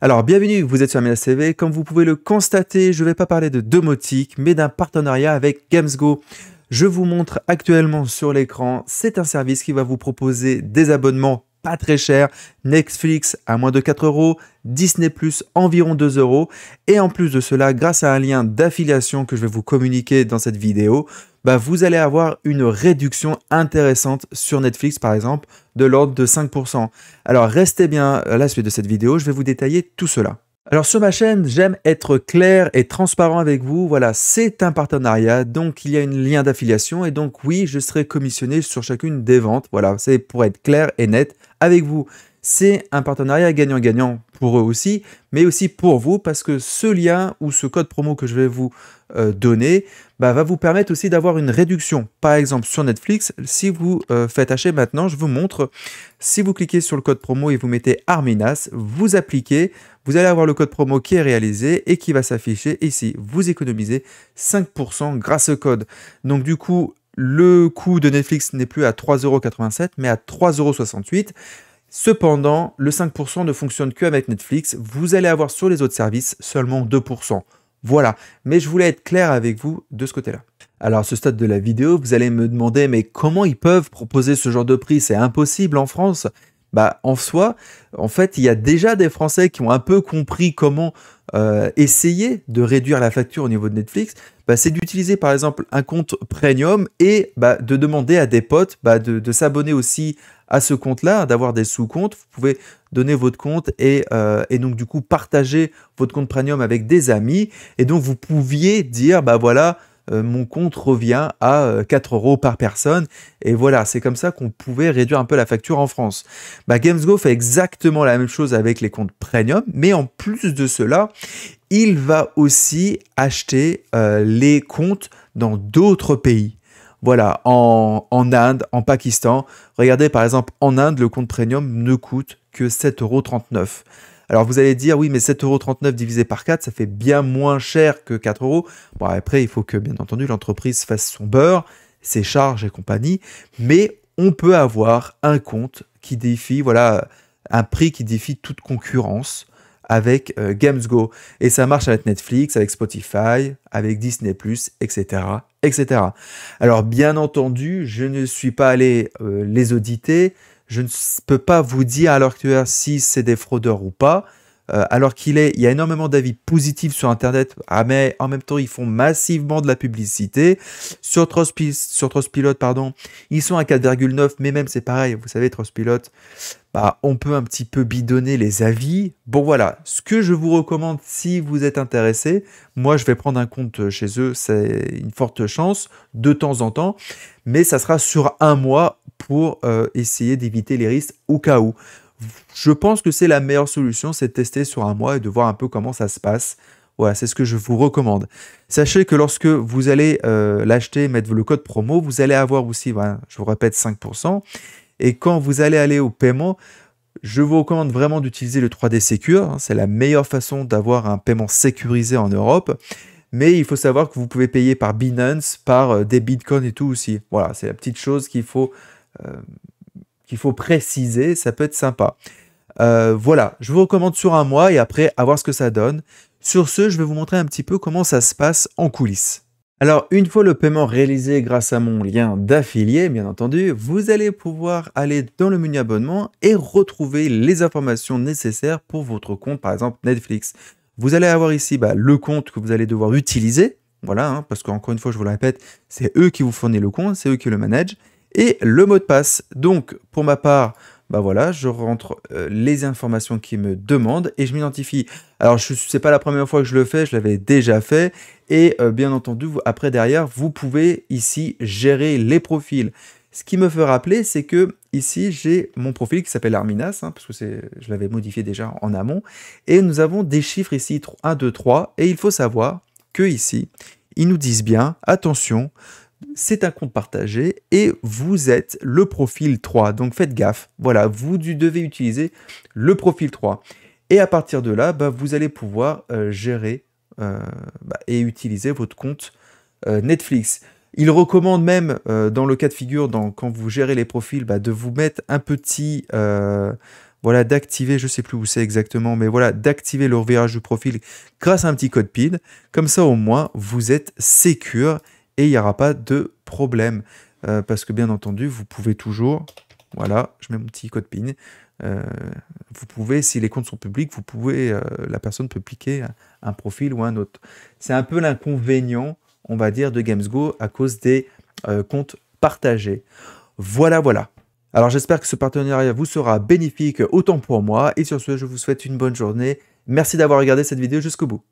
Alors, bienvenue, vous êtes sur Amina CV. Comme vous pouvez le constater, je ne vais pas parler de domotique, mais d'un partenariat avec GamesGo je vous montre actuellement sur l'écran. C'est un service qui va vous proposer des abonnements pas très chers. Netflix à moins de 4 euros, Disney Plus environ 2 euros, et en plus de cela, grâce à un lien d'affiliation que je vais vous communiquer dans cette vidéo, bah, vous allez avoir une réduction intéressante sur Netflix par exemple, de l'ordre de 5%. Alors restez bien à la suite de cette vidéo, je vais vous détailler tout cela. Alors sur ma chaîne, j'aime être clair et transparent avec vous. Voilà, c'est un partenariat, donc il y a une lien d'affiliation et donc oui, je serai commissionné sur chacune des ventes. Voilà, c'est pour être clair et net avec vous c'est un partenariat gagnant-gagnant pour eux aussi, mais aussi pour vous, parce que ce lien ou ce code promo que je vais vous euh, donner bah, va vous permettre aussi d'avoir une réduction. Par exemple, sur Netflix, si vous euh, faites acheter maintenant, je vous montre, si vous cliquez sur le code promo et vous mettez Arminas, vous appliquez, vous allez avoir le code promo qui est réalisé et qui va s'afficher ici. Vous économisez 5% grâce au code. Donc du coup, le coût de Netflix n'est plus à 3,87€, mais à 3,68€. Cependant, le 5% ne fonctionne qu'avec Netflix, vous allez avoir sur les autres services seulement 2%. Voilà, mais je voulais être clair avec vous de ce côté-là. Alors à ce stade de la vidéo, vous allez me demander mais comment ils peuvent proposer ce genre de prix C'est impossible en France. Bah, en soi, en fait, il y a déjà des Français qui ont un peu compris comment euh, essayer de réduire la facture au niveau de Netflix. Bah, c'est d'utiliser par exemple un compte premium et bah, de demander à des potes de, s'abonner aussi à ce compte-là, d'avoir des sous-comptes. Vous pouvez donner votre compte euh, et, donc du coup partager votre compte premium avec des amis. Et donc vous pouviez dire, bah voilà, euh, mon compte revient à 4 euh, euros par personne. Et voilà, c'est comme ça qu'on pouvait réduire un peu la facture en France. Bah, GamesGo fait exactement la même chose avec les comptes premium, mais en plus de cela, il va aussi acheter euh, les comptes dans d'autres pays. Voilà, en, en, Inde, en Pakistan. Regardez par exemple, en Inde, le compte premium ne coûte que 7,39 euros. Alors vous allez dire, oui, mais 7,39€ divisé par 4, ça fait bien moins cher que 4 euros. Bon, après, il faut que, bien entendu, l'entreprise fasse son beurre, ses charges et compagnie, mais on peut avoir un compte qui défie, voilà, un prix qui défie toute concurrence avec Games euh, GamesGo. Et ça marche avec Netflix, avec Spotify, avec Disney ⁇ etc., etc. Alors bien entendu, je ne suis pas allé euh, les auditer, je ne peux pas vous dire à l'heure actuelle si c'est des fraudeurs ou pas. Euh, alors qu'il est, il y a énormément d'avis positifs sur Internet, ah, mais en même temps, ils font massivement de la publicité. Sur, Trustpilot, sur Trustpilot, pardon, ils sont à 4,9, mais même c'est pareil, vous savez, Trustpilot, bah, on peut un petit peu bidonner les avis. Bon voilà, ce que je vous recommande si vous êtes intéressé, moi je vais prendre un compte chez eux, c'est une forte chance, de temps en temps, mais ça sera sur un mois pour euh, essayer d'éviter les risques au cas où. Je pense que c'est la meilleure solution, c'est de tester sur un mois et de voir un peu comment ça se passe. Voilà, c'est ce que je vous recommande. Sachez que lorsque vous allez euh, l'acheter, mettre le code promo, vous allez avoir aussi, ben, je vous répète, 5%. Et quand vous allez aller au paiement, je vous recommande vraiment d'utiliser le 3D Secure. Hein. C'est la meilleure façon d'avoir un paiement sécurisé en Europe. Mais il faut savoir que vous pouvez payer par Binance, par euh, des bitcoins et tout aussi. Voilà, c'est la petite chose qu'il faut euh, qu'il faut préciser, ça peut être sympa. Euh, voilà, je vous recommande sur un mois et après à voir ce que ça donne. Sur ce, je vais vous montrer un petit peu comment ça se passe en coulisses. Alors, une fois le paiement réalisé grâce à mon lien d'affilié, bien entendu, vous allez pouvoir aller dans le menu abonnement et retrouver les informations nécessaires pour votre compte, par exemple Netflix. Vous allez avoir ici bah, le compte que vous allez devoir utiliser, voilà, hein, parce qu'encore une fois, je vous le répète, c'est eux qui vous fournissent le compte, c'est eux qui le managent et le mot de passe. Donc, pour ma part, bah voilà, je rentre euh, les informations qui me demandent et je m'identifie. Alors, ce n'est pas la première fois que je le fais, je l'avais déjà fait. Et euh, bien entendu, après, derrière, vous pouvez ici gérer les profils. Ce qui me fait rappeler, c'est que ici, j'ai mon profil qui s'appelle Arminas, hein, parce que je l'avais modifié déjà en amont. Et nous avons des chiffres ici, 1, 2, 3. Et il faut savoir que ici, ils nous disent bien, attention, c'est un compte partagé et vous êtes le profil 3. Donc faites gaffe, voilà, vous devez utiliser le profil 3. Et à partir de là, bah, vous allez pouvoir euh, gérer euh, bah, et utiliser votre compte euh, Netflix. Il recommande même, dans le cas de figure, quand vous gérez les profils, bah, de vous mettre un petit... voilà, d'activer, je ne sais plus où c'est exactement, mais voilà, d'activer le revirage du profil grâce à un petit code PIN. Comme ça, au moins, vous êtes sécurisé et il n'y aura pas de problème. Euh, parce que bien entendu, vous pouvez toujours, voilà, je mets mon petit code PIN, euh, vous pouvez, si les comptes sont publics, vous pouvez, euh, la personne peut cliquer un profil ou un autre. C'est un peu l'inconvénient, on va dire, de GamesGo à cause des comptes partagés. Voilà, voilà. Alors j'espère que ce partenariat vous sera bénéfique autant pour moi, et sur ce, je vous souhaite une bonne journée. Merci d'avoir regardé cette vidéo jusqu'au bout.